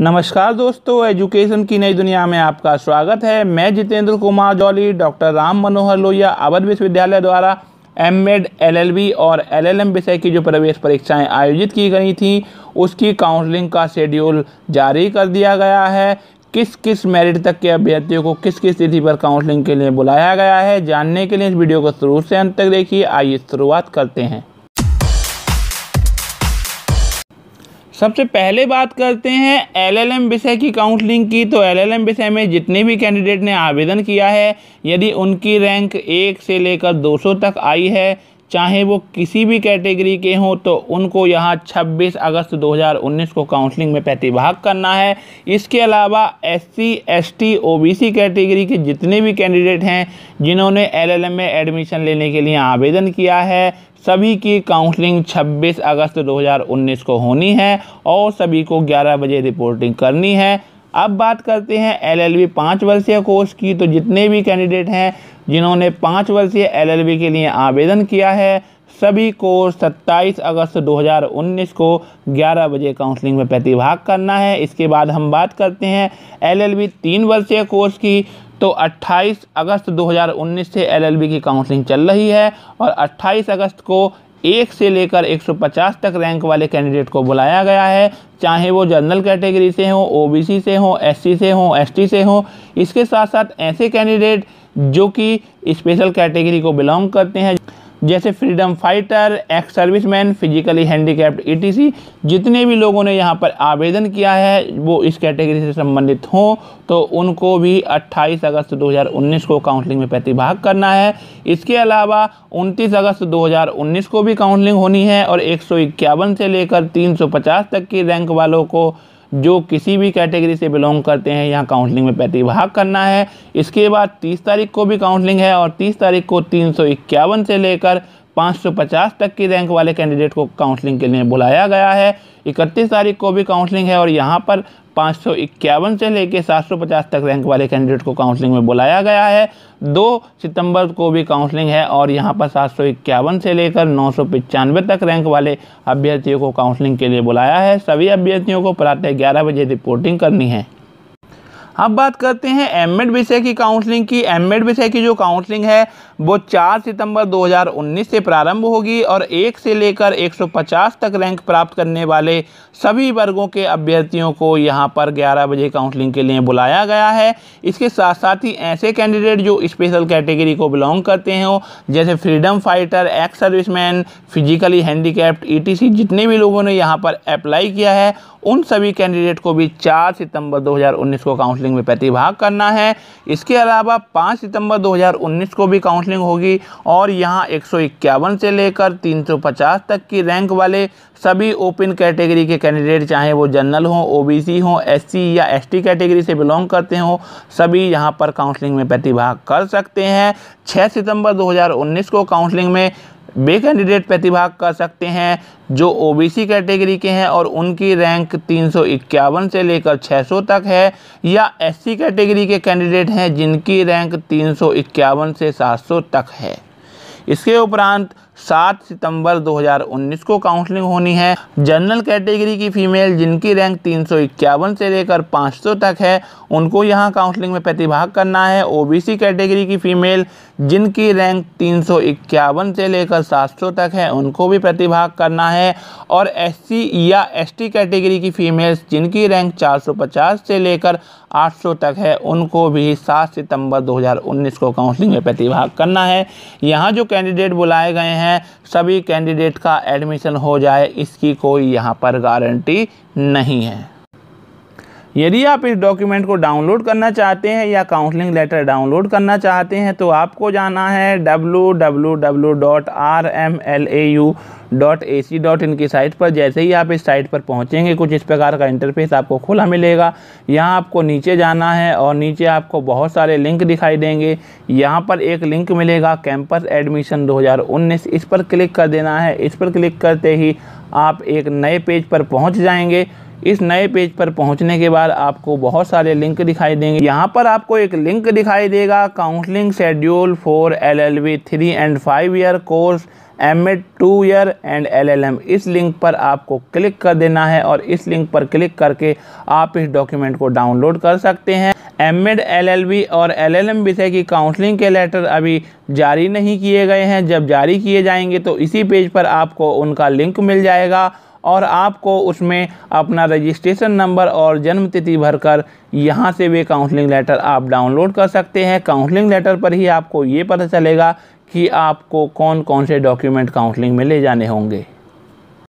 नमस्कार दोस्तों एजुकेशन की नई दुनिया में आपका स्वागत है मैं जितेंद्र कुमार जौली डॉक्टर राम मनोहर लोहिया अवध विश्वविद्यालय द्वारा एम एड एल और एलएलएम विषय की जो प्रवेश परीक्षाएं आयोजित की गई थी उसकी काउंसलिंग का शेड्यूल जारी कर दिया गया है किस किस मेरिट तक के अभ्यर्थियों को किस किस तिथि पर काउंसलिंग के लिए बुलाया गया है जानने के लिए इस वीडियो को शुरू से अंत तक देखिए आइए शुरुआत करते हैं सबसे पहले बात करते हैं एलएलएम विषय की काउंसलिंग की तो एलएलएम विषय में जितने भी कैंडिडेट ने आवेदन किया है यदि उनकी रैंक एक से लेकर 200 तक आई है चाहे वो किसी भी कैटेगरी के हों तो उनको यहाँ 26 अगस्त 2019 को काउंसलिंग में प्रतिभाग करना है इसके अलावा S C S T O B C category के जितने भी कैंडिडेट हैं जिन्होंने एलएलएम में एडमिशन लेने के लिए आवेदन किया है सभी की काउंसलिंग 26 अगस्त 2019 को होनी है और सभी को 11 बजे रिपोर्टिंग करनी है अब बात करते हैं एलएलबी पाँच वर्षीय कोर्स की तो जितने भी कैंडिडेट हैं जिन्होंने पाँच वर्षीय एलएलबी के लिए आवेदन किया है सभी को 27 अगस्त 2019 को 11 बजे काउंसलिंग में प्रतिभाग करना है इसके बाद हम बात करते हैं एलएलबी तीन वर्षीय कोर्स की तो 28 अगस्त 2019 से एलएलबी की काउंसलिंग चल रही है और 28 अगस्त को एक से लेकर 150 तक रैंक वाले कैंडिडेट को बुलाया गया है चाहे वो जनरल कैटेगरी से हों ओबीसी से हों एससी से हों एसटी से हों इसके साथ साथ ऐसे कैंडिडेट जो कि स्पेशल कैटेगरी को बिलोंग करते हैं जैसे freedom fighter ex serviceman physically handicapped ETC जितने भी लोगों ने यहाँ पर आवेदन किया है वो इस कैटेगरी से संबंधित हों तो उनको भी 28 अगस्त 2019 को काउंसलिंग में प्रतिभाग करना है इसके अलावा 29 अगस्त 2019 को भी काउंसलिंग होनी है और एक से लेकर तीन तक की रैंक वालों को जो किसी भी कैटेगरी से बिलोंग करते हैं यहाँ काउंसलिंग में प्रतिभाग करना है इसके बाद तीस तारीख को भी काउंसलिंग है और तीस तारीख को तीन से लेकर 550 तक की रैंक वाले कैंडिडेट को काउंसलिंग के लिए बुलाया गया है इकतीस तारीख को भी काउंसलिंग है और यहाँ पर पाँच से लेकर सात तक रैंक वाले कैंडिडेट को काउंसलिंग में बुलाया गया है दो सितंबर को भी काउंसलिंग है और यहाँ पर सात से लेकर नौ तक रैंक वाले अभ्यर्थियों को काउंसलिंग के लिए बुलाया है सभी अभ्यर्थियों को प्रातः ग्यारह बजे रिपोर्टिंग करनी है अब बात करते हैं एम विषय की काउंसलिंग की एम विषय की जो काउंसलिंग है वो 4 सितंबर 2019 से प्रारंभ होगी और एक से लेकर 150 तक रैंक प्राप्त करने वाले सभी वर्गों के अभ्यर्थियों को यहाँ पर 11 बजे काउंसलिंग के लिए बुलाया गया है इसके साथ साथ ही ऐसे कैंडिडेट जो स्पेशल कैटेगरी को बिलोंग करते हैं जैसे freedom fighter ex serviceman physically handicapped E जितने भी लोगों ने यहाँ पर अप्लाई किया है उन सभी कैंडिडेट को भी 4 सितंबर 2019 को काउंसलिंग में प्रतिभाग करना है इसके अलावा 5 सितंबर 2019 को भी काउंसलिंग काउंसलिंग होगी और यहाँ एक से लेकर 350 तक की रैंक वाले सभी ओपन कैटेगरी के कैंडिडेट चाहे वो जनरल हों ओबीसी हों एससी या एसटी कैटेगरी से बिलोंग करते हों सभी यहाँ पर काउंसलिंग में प्रतिभाग कर सकते हैं 6 सितंबर 2019 को काउंसलिंग में वे कैंडिडेट प्रतिभाग कर सकते हैं जो ओबीसी कैटेगरी के हैं और उनकी रैंक तीन से लेकर 600 तक है या एससी कैटेगरी के कैंडिडेट हैं जिनकी रैंक तीन से 700 तक है इसके उपरांत सात सितंबर 2019 को काउंसलिंग होनी है जनरल कैटेगरी की फीमेल जिनकी रैंक तीन से लेकर 500 तक है उनको यहाँ काउंसलिंग में प्रतिभाग करना है ओबीसी कैटेगरी की फीमेल जिनकी रैंक तीन से लेकर 700 तक है उनको भी प्रतिभाग करना है और एससी या एसटी कैटेगरी की फीमेल्स जिनकी रैंक 450 से लेकर 800 तक है उनको भी 7 सितंबर 2019 को काउंसलिंग में प्रतिभाग करना है यहाँ जो कैंडिडेट बुलाए गए हैं हैं सभी कैंडिडेट का एडमिशन हो जाए इसकी कोई यहाँ पर गारंटी नहीं है यदि आप इस डॉक्यूमेंट को डाउनलोड करना चाहते हैं या काउंसलिंग लेटर डाउनलोड करना चाहते हैं तो आपको जाना है W W dot R M L A U dot A C dot in की साइट पर जैसे ही आप इस साइट पर पहुंचेंगे कुछ इस प्रकार का इंटरफेस आपको खुला मिलेगा यहाँ आपको नीचे जाना है और नीचे आपको बहुत सारे लिंक दिखाई देंगे यहाँ पर एक लिंक मिलेगा कैंपस एडमिशन 2019 इस पर क्लिक कर देना है इस पर क्लिक करते ही आप एक नए पेज पर पहुँच जाएंगे इस नए पेज पर पहुंचने के बाद आपको बहुत सारे लिंक दिखाई देंगे यहाँ पर आपको एक लिंक दिखाई देगा counselling schedule for L L B three and five year course M Ed two year and L L M इस लिंक पर आपको क्लिक कर देना है और इस लिंक पर क्लिक करके आप इस डॉक्यूमेंट को डाउनलोड कर सकते हैं M Ed L L B और एल एल एम विषय की काउंसलिंग के लेटर अभी जारी नहीं किए गए हैं जब जारी किए जाएंगे तो इसी पेज पर आपको उनका लिंक मिल जाएगा और आपको उसमें अपना रजिस्ट्रेशन नंबर और जन्म तिथि भरकर यहाँ से वे काउंसलिंग लेटर आप डाउनलोड कर सकते हैं काउंसलिंग लेटर पर ही आपको ये पता चलेगा कि आपको कौन कौन से डॉक्यूमेंट काउंसलिंग में ले जाने होंगे